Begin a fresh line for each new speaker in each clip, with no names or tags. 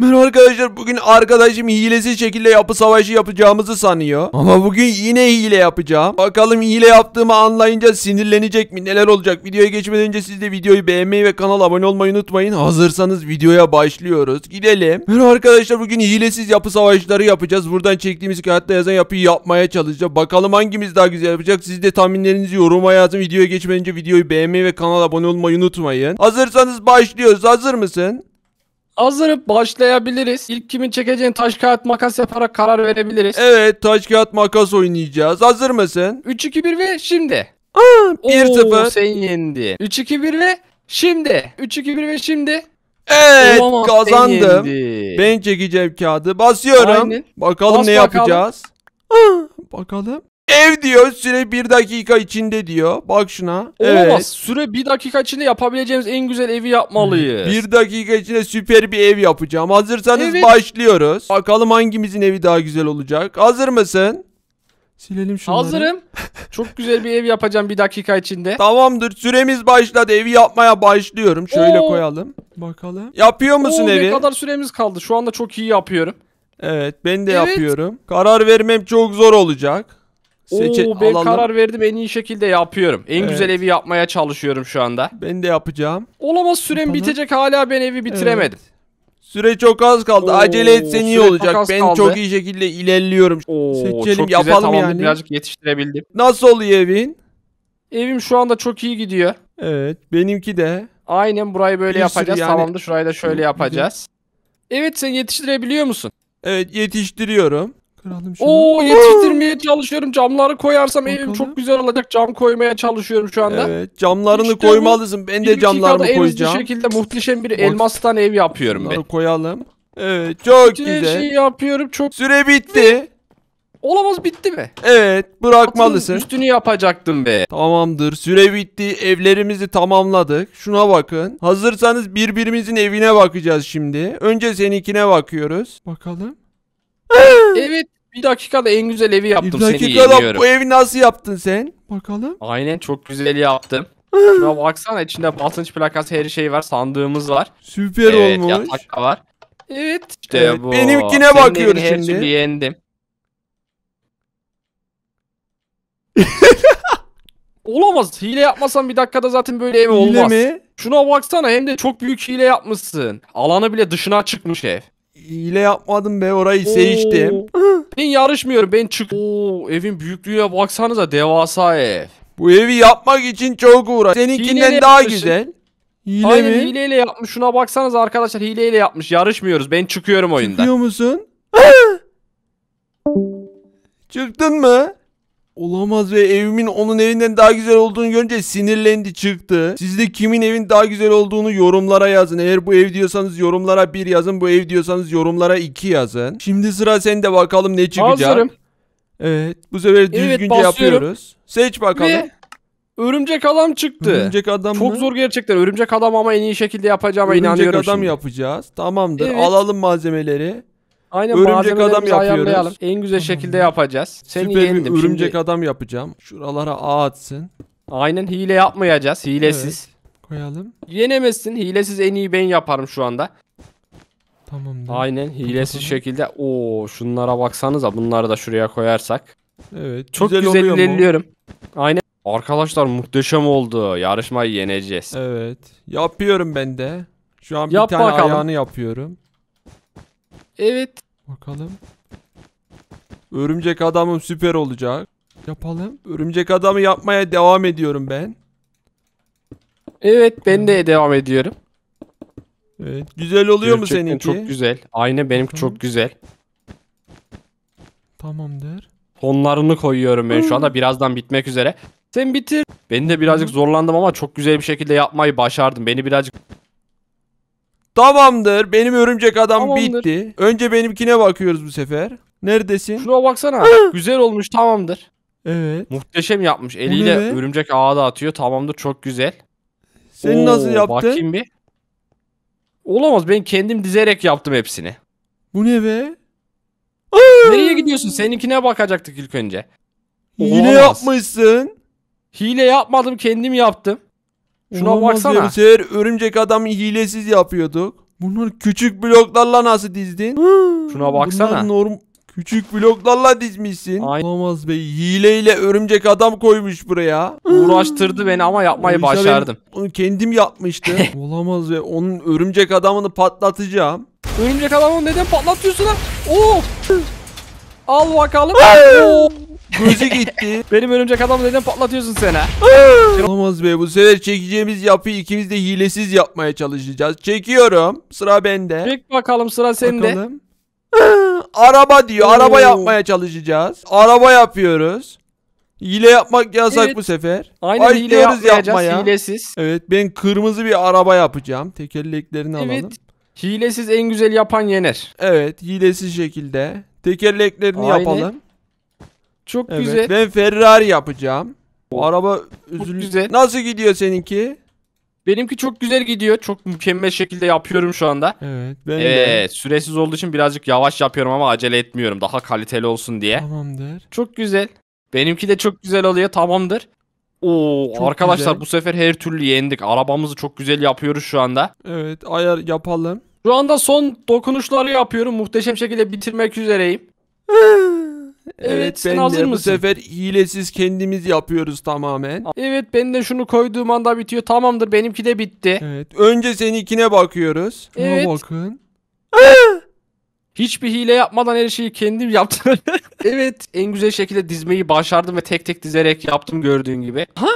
Merhaba arkadaşlar bugün arkadaşım hilesiz şekilde yapı savaşı yapacağımızı sanıyor. Ama bugün yine hile yapacağım. Bakalım hile yaptığımı anlayınca sinirlenecek mi neler olacak. Videoya geçmeden önce siz de videoyu beğenmeyi ve kanala abone olmayı unutmayın. Hazırsanız videoya başlıyoruz. Gidelim. Merhaba arkadaşlar bugün hilesiz yapı savaşları yapacağız. Buradan çektiğimiz kağıtta yazan yapıyı yapmaya çalışacağız. Bakalım hangimiz daha güzel yapacak. Siz de tahminlerinizi yoruma yazın. Videoya geçmeden önce videoyu beğenmeyi ve kanala abone olmayı unutmayın. Hazırsanız başlıyoruz. Hazır mısın? Hazırıp başlayabiliriz. İlk kimin çekeceğini taş kağıt makas yaparak karar verebiliriz. Evet taş kağıt makas oynayacağız. Hazır mısın? 3-2-1 ve şimdi. Aa, 1-0. sen yendi. 3-2-1 ve şimdi. 3-2-1 ve şimdi. Evet Olamaz, kazandım. Ben çekeceğim kağıdı. Basıyorum. Aynen. Bakalım Bas ne bakalım. yapacağız. Aa, bakalım. Ev diyor süre bir dakika içinde diyor. Bak şuna. Olamaz. Evet. Süre bir dakika içinde yapabileceğimiz en güzel evi yapmalıyız. Bir dakika içinde süper bir ev yapacağım. Hazırsanız Evet. başlıyoruz. Bakalım hangimizin evi daha güzel olacak. Hazır mısın? Silelim şunları. Hazırım. Çok güzel bir ev yapacağım bir dakika içinde. Tamamdır. Süremiz başladı. Evi yapmaya başlıyorum. Şöyle Oo. koyalım. Bakalım. Yapıyor musun Oo, evi? Ne kadar süremiz kaldı. Şu anda çok iyi yapıyorum. Evet, ben de Evet. yapıyorum. Karar vermem çok zor olacak. Seçe Oo, ben alanı- karar verdim en iyi şekilde yapıyorum. En Evet. güzel evi yapmaya çalışıyorum şu anda. Ben de yapacağım. Olamaz sürem Bana- bitecek hala ben evi bitiremedim. Süre çok az kaldı. Oo, Acele etsen iyi olacak. Ben kaldı. çok iyi şekilde ilerliyorum. Oo, Seçelim, çok güzel yapalım yani. birazcık yetiştirebildim. Nasıl oluyor evin? Evim şu anda çok iyi gidiyor. Evet. Benimki de. Aynen burayı böyle Bir yapacağız yani- tamamdır şurayı da şöyle yapacağız. Evet sen yetiştirebiliyor musun? Evet yetiştiriyorum. Kıralım şunu. Oo yetiştirmeye çalışıyorum. Camları koyarsam evim çok güzel olacak. Cam koymaya çalışıyorum şu anda. Evet camlarını İşte koymalısın. Ben de 22 camlarımı kağıda en şekilde muhteşem bir elmastan ev yapıyorum ben. koyalım. Evet çok Bütün güzel. şeyi yapıyorum çok. Süre bitti. Olamaz bitti mi? Evet Atın bırakmalısın. Üstünü yapacaktım be. Tamamdır. Süre bitti. Evlerimizi tamamladık. Şuna bakın. Hazırsanız birbirimizin evine bakacağız şimdi. Önce seninkine bakıyoruz. Bakalım. Evet bir dakikada en güzel evi yaptım bir seni dakikada yeniyorum. bu evi nasıl yaptın sen? Bakalım. Aynen çok güzel yaptım. Şuna ah. baksana içinde basınç plakası her şey var. Sandığımız var. Süper evet olmuş. yatak da var. Evet işte Evet, bu. benimkine Senin bakıyoruz her şimdi. türlü yendim. Olamaz. Hile yapmasan bir dakikada zaten böyle ev olmaz. Hile mi? Şuna baksana hem de çok büyük hile yapmışsın. Alanı bile dışına çıkmış ev hile yapmadım be orayı seçtim. ben yarışmıyorum ben çık. Oo, evin büyüklüğüne baksanıza devasa ev. Bu evi yapmak için çok uğraş. Seninkinden daha yapmışsın. güzel. Hile Aynen mi? hileyle yapmış. Şuna baksanız arkadaşlar hileyle yapmış. Yarışmıyoruz. Ben çıkıyorum oyundan. Çıkıyor musun? Çıktın mı? Olamaz ve evimin onun evinden daha güzel olduğunu görünce sinirlendi çıktı. Siz de kimin evin daha güzel olduğunu yorumlara yazın. Eğer bu ev diyorsanız yorumlara bir yazın. Bu ev diyorsanız yorumlara iki yazın. Şimdi sıra sende bakalım ne çıkacak. Hazırım. Evet bu sefer düzgünce basıyorum. yapıyoruz. Seç bakalım. Ve örümcek adam çıktı. Örümcek adam Çok mı? zor gerçekten. Örümcek adam ama en iyi şekilde yapacağıma örümcek inanıyorum Örümcek adam şimdi. yapacağız. Tamamdır. Evet. Alalım malzemeleri. Aynen örümcek adam yapıyoruz. En güzel şekilde yapacağız. Seni Süper yendim. bir örümcek Şimdi... adam yapacağım. Şuralara ağ atsın. Aynen hile yapmayacağız. Hilesiz. Evet. Koyalım. Yenemezsin. Hilesiz en iyi ben yaparım şu anda. Tamam. Aynen hilesiz Kapatalım. şekilde. Oo şunlara baksanıza. Bunları da şuraya koyarsak. Evet. Çok güzel, güzel ilerliyorum. Aynen. Arkadaşlar muhteşem oldu. Yarışmayı yeneceğiz. Evet. Yapıyorum ben de. Şu an Yap bir tane bakalım. ayağını yapıyorum. Evet. Bakalım. Örümcek adamım süper olacak. Yapalım. Örümcek adamı yapmaya devam ediyorum ben. Evet ben de devam ediyorum. Evet. Güzel oluyor mu Gerçekten seninki? çok güzel. Ayna benimki Tamam. çok güzel. Tamamdır. Tonlarını koyuyorum ben şu anda. Hmm. Birazdan bitmek üzere. Sen bitir. Ben de birazcık zorlandım ama çok güzel bir şekilde yapmayı başardım. Beni birazcık Tamamdır. Benim örümcek adam Tamamdır. bitti. Önce benimkine bakıyoruz bu sefer. Neredesin? Şuna baksana. Ah! güzel olmuş tamamdır. Evet. Muhteşem yapmış. Eliyle örümcek ağa da atıyor. Tamamdır çok güzel. Sen Oo, nasıl yaptın? Bakayım bir. Olamaz ben kendim dizerek yaptım hepsini. Bu ne be? Nereye ah! gidiyorsun? Seninkine bakacaktık ilk önce. Olamaz. Yine yapmışsın. Hile yapmadım kendim yaptım. Şuna Olamaz baksana. Ser seher örümcek adamı hilesiz yapıyorduk. Bunları küçük bloklarla nasıl dizdin? Şuna baksana. Bunlar norm küçük bloklarla dizmişsin. Olamaz be hileyle örümcek adam koymuş buraya. Uğraştırdı beni ama yapmayı başardım. Onu kendim yapmıştım. Olamaz be onun örümcek adamını patlatacağım. Örümcek adamı neden patlatıyorsun lan? Oo! Oh! Al bakalım. Oh! Gözü gitti. Benim örümcek adamı neden patlatıyorsun sen ha? Olamaz be bu sefer çekeceğimiz yapıyı ikimiz de hilesiz yapmaya çalışacağız. Çekiyorum. Sıra bende. Çek bakalım sıra sende. Bakalım. araba diyor. Araba yapmaya çalışacağız. Araba yapıyoruz. Hile yapmak yasak Evet. bu sefer. Aynen hile Başlıyoruz yapmaya. Hilesiz. Evet ben kırmızı bir araba yapacağım. Tekerleklerini Evet. alalım. Hilesiz en güzel yapan yener. Evet hilesiz şekilde. Tekerleklerini Aynen. yapalım. Çok evet. güzel. Ben Ferrari yapacağım. Bu araba üzül... Nasıl gidiyor seninki? Benimki çok güzel gidiyor. Çok mükemmel şekilde yapıyorum şu anda. Evet. Ben ee, Süresiz olduğu için birazcık yavaş yapıyorum ama acele etmiyorum. Daha kaliteli olsun diye. Tamamdır. Çok güzel. Benimki de çok güzel oluyor. Tamamdır. Oo arkadaşlar güzel. bu sefer her türlü yendik. Arabamızı çok güzel yapıyoruz şu anda. Evet ayar yapalım. Şu anda son dokunuşları yapıyorum. Muhteşem şekilde bitirmek üzereyim.
Evet, sen ben hazır de bu sefer
hilesiz kendimiz yapıyoruz tamamen. Evet ben de şunu koyduğum anda bitiyor. Tamamdır benimki de bitti. Evet. Önce seninkine bakıyoruz. Şuna Evet. bakın. Hiçbir hile yapmadan her şeyi kendim yaptım. evet en güzel şekilde dizmeyi başardım ve tek tek dizerek yaptım gördüğün gibi. Ha?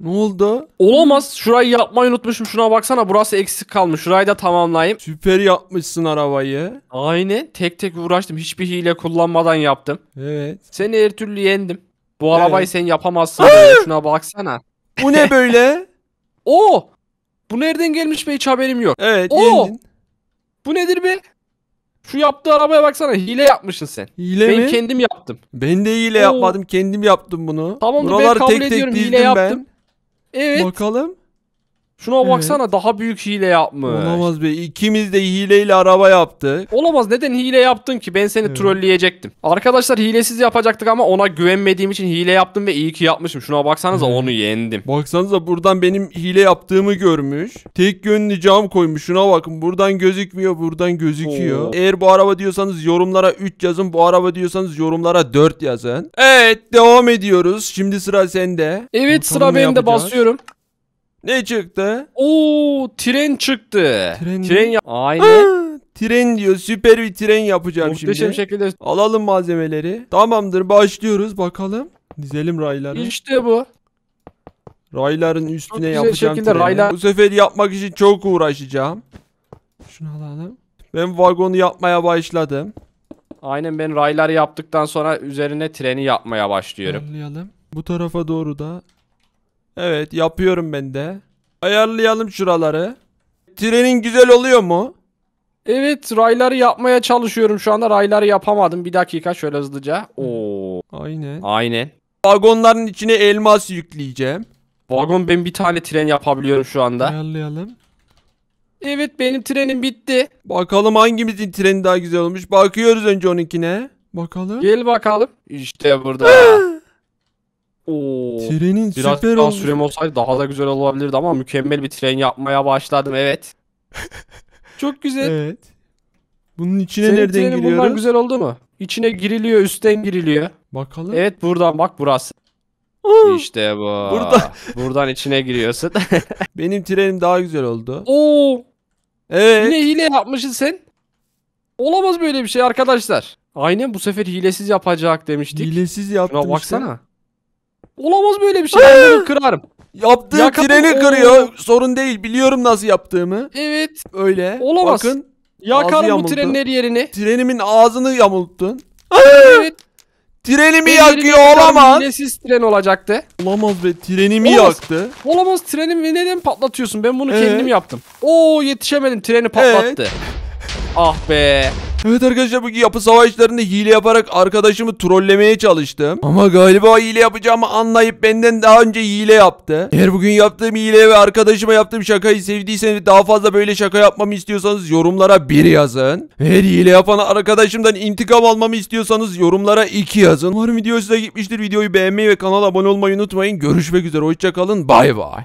Ne oldu? Olamaz. Şurayı yapmayı unutmuşum. Şuna baksana. Burası eksik kalmış. Şurayı da tamamlayayım. Süper yapmışsın arabayı. Aynen. Tek tek uğraştım. Hiçbir hile kullanmadan yaptım. Evet. Seni her türlü yendim. Bu evet. arabayı sen yapamazsın. Şuna baksana. Bu ne böyle? Oo. Bu nereden gelmiş be hiç haberim yok. Evet Oo. yendin. Bu nedir be? Şu yaptığı arabaya baksana hile yapmışsın sen. Hile ben mi? Ben kendim yaptım. Ben de hile Oo. yapmadım kendim yaptım bunu. Tamam Buraları ben kabul tek ediyorum tek hile yaptım. Ben. Evet. Bakalım. Şuna baksana evet. daha büyük hile yapmış. Olamaz be. İkimiz de hileyle araba yaptı. Olamaz. Neden hile yaptın ki? Ben seni evet. trolleyecektim. Arkadaşlar hilesiz yapacaktık ama ona güvenmediğim için hile yaptım ve iyi ki yapmışım. Şuna baksanıza evet. onu yendim. Baksanıza buradan benim hile yaptığımı görmüş. Tek yönlü cam koymuş. Şuna bakın. Buradan gözükmüyor. Buradan gözüküyor. Oo. Eğer bu araba diyorsanız yorumlara 3 yazın. Bu araba diyorsanız yorumlara 4 yazın. Evet. Devam ediyoruz. Şimdi sıra sende. Evet Bakalım sıra benim de basıyorum. Ne çıktı? Oo tren çıktı. Tren, tren ya Aynen. Tren diyor süper bir tren yapacağım Muhteşem şimdi. Muhteşem şekilde. Alalım malzemeleri. Tamamdır başlıyoruz bakalım. Dizelim rayları. İşte bu. Rayların üstüne çok yapacağım şekilde treni. Raylar... Bu sefer yapmak için çok uğraşacağım. Şunu alalım. Ben vagonu yapmaya başladım. Aynen ben rayları yaptıktan sonra üzerine treni yapmaya başlıyorum. Anlayalım. Bu tarafa doğru da Evet yapıyorum ben de. Ayarlayalım şuraları. Trenin güzel oluyor mu? Evet rayları yapmaya çalışıyorum şu anda rayları yapamadım. Bir dakika şöyle hızlıca. Oo. Aynen. Aynen. Vagonların içine elmas yükleyeceğim. Vagon ben bir tane tren yapabiliyorum şu anda. Ayarlayalım. Evet benim trenim bitti. Bakalım hangimizin treni daha güzel olmuş. Bakıyoruz önce onunkine. Bakalım. Gel bakalım. İşte burada. Oo. Trenin Biraz süper daha oldu. sürem olsaydı daha da güzel olabilirdi ama mükemmel bir tren yapmaya başladım evet. Çok güzel. Evet. Bunun içine Senin nereden trenin giriyoruz? Bunlar güzel oldu mu? İçine giriliyor, üstten giriliyor. Bakalım. Evet buradan bak burası. İşte bu. Burada. Buradan içine giriyorsun. Benim trenim daha güzel oldu. Oo. Evet. Yine hile yapmışsın sen. Olamaz böyle bir şey arkadaşlar. Aynen bu sefer hilesiz yapacak demiştik. Hilesiz yaptım Şuna baksana. Işte. Olamaz böyle bir şey. kırarım. Yaptığı Yakaladım. treni kırıyor. Oo. Sorun değil. Biliyorum nasıl yaptığımı. Evet. Öyle. Olamaz. Bakın. Yakarım bu trenin her yerini. Trenimin ağzını yamulttun. evet.
Trenimi Benim yakıyor olamaz.
Nesiz tren olacaktı. Olamaz be trenimi olamaz. yaktı. Olamaz trenimi neden patlatıyorsun? Ben bunu ee? kendim yaptım. Oo yetişemedim treni ee? patlattı. Ee? Ah be. Evet arkadaşlar bugün yapı savaşlarında hile yaparak arkadaşımı trollemeye çalıştım. Ama galiba hile yapacağımı anlayıp benden daha önce hile yaptı. Eğer bugün yaptığım hile ve arkadaşıma yaptığım şakayı sevdiyseniz daha fazla böyle şaka yapmamı istiyorsanız yorumlara 1 yazın. Eğer hile yapan arkadaşımdan intikam almamı istiyorsanız yorumlara 2 yazın. Umarım video size gitmiştir. Videoyu beğenmeyi ve kanala abone olmayı unutmayın. Görüşmek üzere. Hoşçakalın. Bay bay.